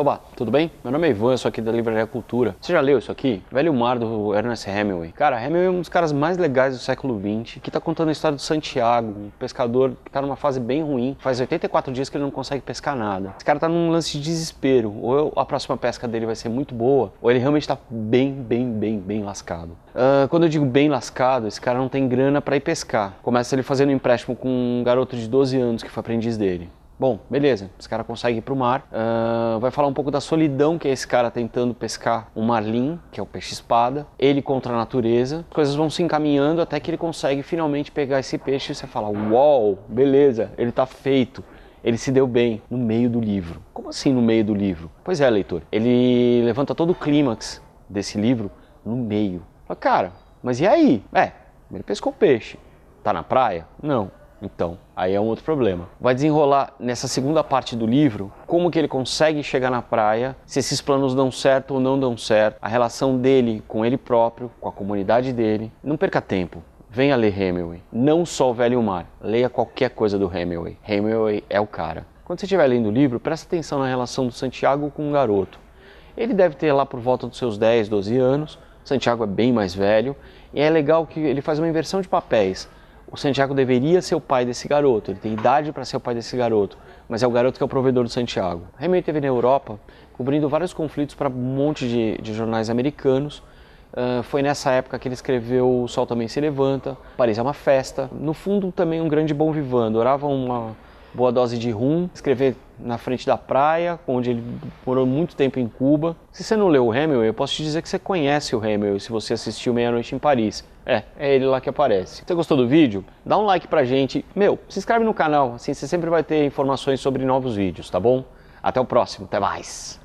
Oba, tudo bem? Meu nome é Ivan, eu sou aqui da Livraria Cultura. Você já leu isso aqui? Velho Mar, do Ernest Hemingway. Cara, Hemingway é um dos caras mais legais do século XX, que tá contando a história do Santiago, um pescador que tá numa fase bem ruim. Faz 84 dias que ele não consegue pescar nada. Esse cara tá num lance de desespero. Ou a próxima pesca dele vai ser muito boa, ou ele realmente tá bem, bem, bem, bem lascado. Uh, quando eu digo bem lascado, esse cara não tem grana para ir pescar. Começa ele fazendo um empréstimo com um garoto de 12 anos que foi aprendiz dele. Bom, beleza, esse cara consegue ir para o mar. Uh, vai falar um pouco da solidão que é esse cara tentando pescar um marlin, que é o peixe-espada. Ele contra a natureza. As coisas vão se encaminhando até que ele consegue finalmente pegar esse peixe e você fala: Uau, beleza, ele está feito ele se deu bem no meio do livro. Como assim no meio do livro? Pois é, leitor, ele levanta todo o clímax desse livro no meio. Fala, cara, mas e aí? É, ele pescou peixe. Tá na praia? Não. Então, aí é um outro problema. Vai desenrolar nessa segunda parte do livro como que ele consegue chegar na praia, se esses planos dão certo ou não dão certo, a relação dele com ele próprio, com a comunidade dele. Não perca tempo. Venha ler Hemingway. Não só o Velho Mar. Leia qualquer coisa do Hemingway. Hemingway é o cara. Quando você estiver lendo o livro, preste atenção na relação do Santiago com o um garoto. Ele deve ter lá por volta dos seus 10, 12 anos. Santiago é bem mais velho. E é legal que ele faz uma inversão de papéis o Santiago deveria ser o pai desse garoto, ele tem idade para ser o pai desse garoto, mas é o garoto que é o provedor do Santiago. Remy esteve teve na Europa, cobrindo vários conflitos para um monte de, de jornais americanos. Uh, foi nessa época que ele escreveu O Sol Também Se Levanta, Paris é uma Festa. No fundo, também um grande bom vivando. Orava uma, boa dose de rum, escrever na frente da praia, onde ele morou muito tempo em Cuba. Se você não leu o Hemingway, eu posso te dizer que você conhece o Hemingway se você assistiu Meia Noite em Paris. É, é ele lá que aparece. Você gostou do vídeo? Dá um like pra gente. Meu, se inscreve no canal, assim você sempre vai ter informações sobre novos vídeos, tá bom? Até o próximo, até mais!